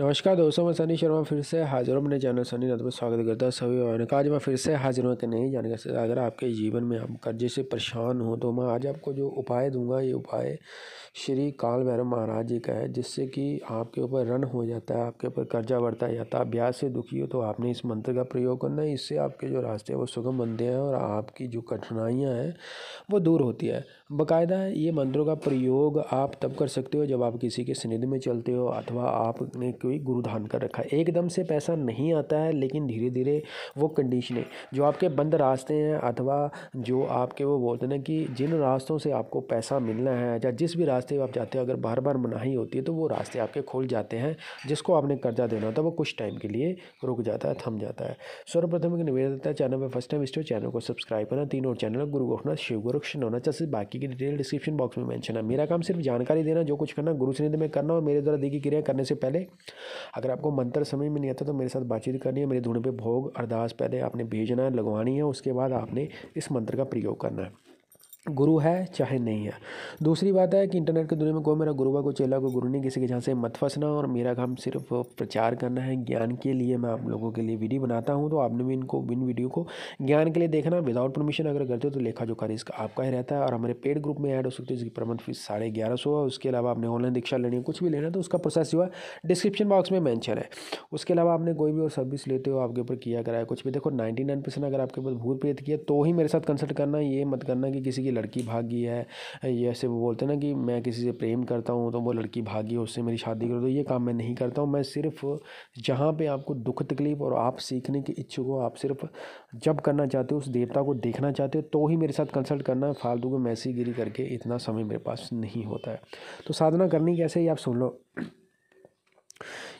नमस्कार दोस्तों मैं सनी शर्मा फिर से हाजिर हूँ अपने चैनल सनी नद में स्वागत करता हूँ सभी और आज मैं फिर से हाजिर हूँ कि नहीं जाने का अगर आपके जीवन में आप कर्जे से परेशान हो तो मैं आज आपको जो उपाय दूंगा ये उपाय श्री काल भैरव महाराज जी का है जिससे कि आपके ऊपर रन हो जाता है आपके ऊपर कर्जा बढ़ता जाता है आप ब्याज से दुखी हो तो आपने इस मंत्र का प्रयोग करना है इससे आपके जो रास्ते हैं वो सुगम बनते हैं और आपकी जो कठिनाइयाँ हैं वो दूर होती है बाकायदा ये मंत्रों का प्रयोग आप तब कर सकते हो जब आप किसी के सनिध में चलते हो अथवा आपने कोई गुरु धान कर रखा है एकदम से पैसा नहीं आता है लेकिन धीरे धीरे वो कंडीशनें जो आपके बंद रास्ते हैं अथवा जो आपके वो बोलते हैं कि जिन रास्तों से आपको पैसा मिलना है या जिस भी रास्ते आप जाते हो अगर बार बार मनाही होती है तो वो रास्ते आपके खुल जाते हैं जिसको आपने कर्जा देना होता है वो कुछ टाइम के लिए रुक जाता है थम जाता है सर्वप्रथम एक निवेदन है चैनल पर फर्स्ट टाइम स्टोर चैनल को सब्सक्राइब करना तीन और चैनल गुरु गोखना शिव गोरक्ष होना चाहिए बाकी की डिटेल डिस्क्रिप्शन बॉक्स में मैंशन है मेरा काम सिर्फ जानकारी देना जो कुछ करना गुरु सनिधि में करना और मेरे द्वारा दी गई क्रिया करने से पहले अगर आपको मंत्र समझ में नहीं आता तो मेरे साथ बातचीत करनी है मेरे धुन पे भोग अरदास पहले आपने भेजना है लगवानी है उसके बाद आपने इस मंत्र का प्रयोग करना है गुरु है चाहे नहीं है दूसरी बात है कि इंटरनेट की दुनिया में कोई मेरा गुरुआ कोई चेला कोई गुरु नहीं किसी के जहाँ से मत फंसना और मेरा काम सिर्फ प्रचार करना है ज्ञान के लिए मैं आप लोगों के लिए वीडियो बनाता हूँ तो आपने भी इनको इन वीडियो को ज्ञान के लिए देखना विदाउट परमिशन अगर करते हो तो लेखा जोखा रिस्क आपका ही रहता है और हमारे पेड ग्रुप में ऐड हो सकते हो जिसकी पर फीस साढ़े ग्यारह सौ है उसके अलावा आपने ऑनलाइन दीक्षा लेनी है कुछ भी लेना है तो उसका प्रोसेस जो है डिस्क्रिप्शन बॉक्स में मैंशन है उसके अलावा आपने कोई भी और सर्विस लेते हो आपके ऊपर किया कराया कुछ भी देखो नाइन्टी नाइन परसेंट अगर आपके पास भूल प्रेत किया तो ही मेरे साथ कंसल्ट करना ये मत करना कि किसी ये लड़की भागी है ये ऐसे वो बोलते हैं ना कि मैं किसी से प्रेम करता हूँ तो वो लड़की भागी उससे मेरी शादी करो तो ये काम मैं नहीं करता हूँ मैं सिर्फ जहाँ पे आपको दुख तकलीफ़ और आप सीखने की इच्छुक हो आप सिर्फ जब करना चाहते हो उस देवता को देखना चाहते हो तो ही मेरे साथ कंसल्ट करना फालतू को मैसी गिरी करके इतना समय मेरे पास नहीं होता है तो साधना करनी कैसे ये आप सुन लो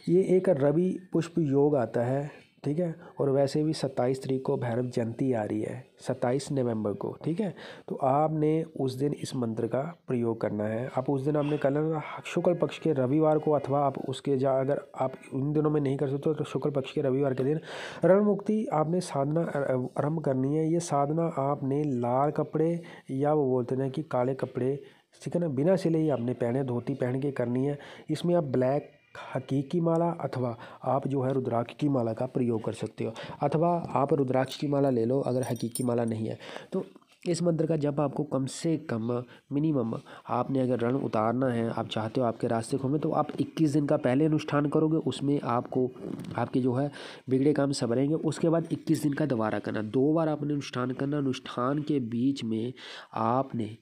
ये एक रवि पुष्प योग आता है ठीक है और वैसे भी सत्ताईस तरीक को भैरव जयंती आ रही है सत्ताईस नवंबर को ठीक है तो आपने उस दिन इस मंत्र का प्रयोग करना है आप उस दिन आपने कलर शुक्ल पक्ष के रविवार को अथवा आप उसके जा अगर आप इन दिनों में नहीं कर सकते तो शुक्ल पक्ष के रविवार के दिन रण मुक्ति आपने साधना आरम्भ करनी है ये साधना आपने लाल कपड़े या वो बोलते हैं कि काले कपड़े ठीक है ना बिना सिले ही आपने पहने धोती पहन के करनी है इसमें आप ब्लैक हकीकी माला अथवा आप जो है रुद्राक्ष की माला का प्रयोग कर सकते हो अथवा आप रुद्राक्ष की माला ले लो अगर हकीकी माला नहीं है तो इस मंत्र का जब आपको कम से कम मिनिमम आपने अगर रण उतारना है आप चाहते हो आपके रास्ते खोमें तो आप 21 दिन का पहले अनुष्ठान करोगे उसमें आपको आपके जो है बिगड़े काम संवरेंगे उसके बाद 21 दिन का दोबारा करना दो बार आपने अनुष्ठान करना अनुष्ठान के बीच में आपने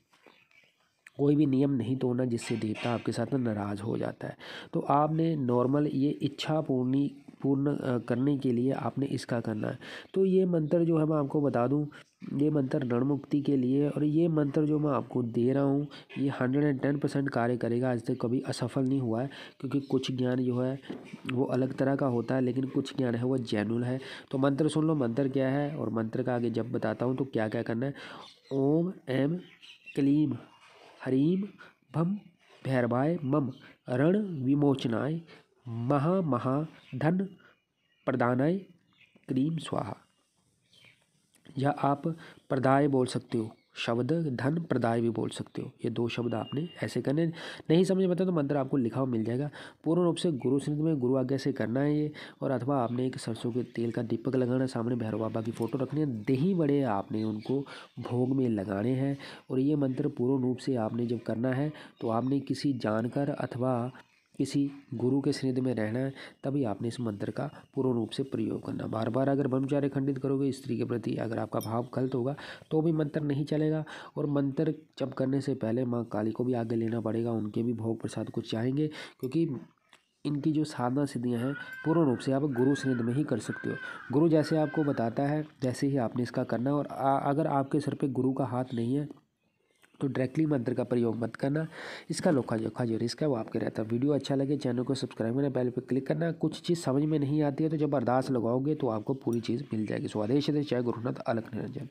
कोई भी नियम नहीं तोड़ना जिससे देवता आपके साथ में नाराज़ हो जाता है तो आपने नॉर्मल ये इच्छा पूर्णी पूर्ण करने के लिए आपने इसका करना है तो ये मंत्र जो है मैं आपको बता दूं ये मंत्र ऋण मुक्ति के लिए और ये मंत्र जो मैं आपको दे रहा हूँ ये हंड्रेड एंड टेन परसेंट कार्य करेगा आज तक कभी असफल नहीं हुआ है क्योंकि कुछ ज्ञान जो है वो अलग तरह का होता है लेकिन कुछ ज्ञान है वो जैनुअल है तो मंत्र सुन लो मंत्र क्या है और मंत्र का आगे जब बताता हूँ तो क्या क्या करना है ओम एम क्लीम हरीम भम भैरवाय मम ऋणविमोचनाय धन प्रदानय क्रीम स्वाहा या आप प्रदाय बोल सकते हो शब्द धन प्रदाय भी बोल सकते हो ये दो शब्द आपने ऐसे करने नहीं समझ में आता तो मंत्र आपको लिखा हुआ मिल जाएगा पूर्ण रूप से गुरु सिंह में गुरु आज्ञा से करना है ये और अथवा आपने एक सरसों के तेल का दीपक लगाना सामने भैरव बाबा की फ़ोटो रखनी है दही बड़े आपने उनको भोग में लगाने हैं और ये मंत्र पूर्ण रूप से आपने जब करना है तो आपने किसी जानकर अथवा किसी गुरु के स्निध में रहना है तभी आपने इस मंत्र का पूर्ण रूप से प्रयोग करना बार बार अगर ब्रह्मचार्य खंडित करोगे स्त्री के प्रति अगर आपका भाव गलत होगा तो भी मंत्र नहीं चलेगा और मंत्र जब करने से पहले माँ काली को भी आगे लेना पड़ेगा उनके भी भोग प्रसाद कुछ चाहेंगे क्योंकि इनकी जो साधना सिद्धियाँ हैं पूर्ण रूप से आप गुरु स्निध में ही कर सकते हो गुरु जैसे आपको बताता है जैसे ही आपने इसका करना और अगर आपके सर पर गुरु का हाथ नहीं है तो डायरेक्टली मंत्र का प्रयोग मत करना इसका लोखा जोखा जो रिस्क है वो आपके रहता है वीडियो अच्छा लगे चैनल को सब्सक्राइब करना बेल पर क्लिक करना कुछ चीज़ समझ में नहीं आती है तो जब अरदास लगाओगे तो आपको पूरी चीज़ मिल जाएगी स्वादेश चाहे गुरुनाथ अलग निरंजन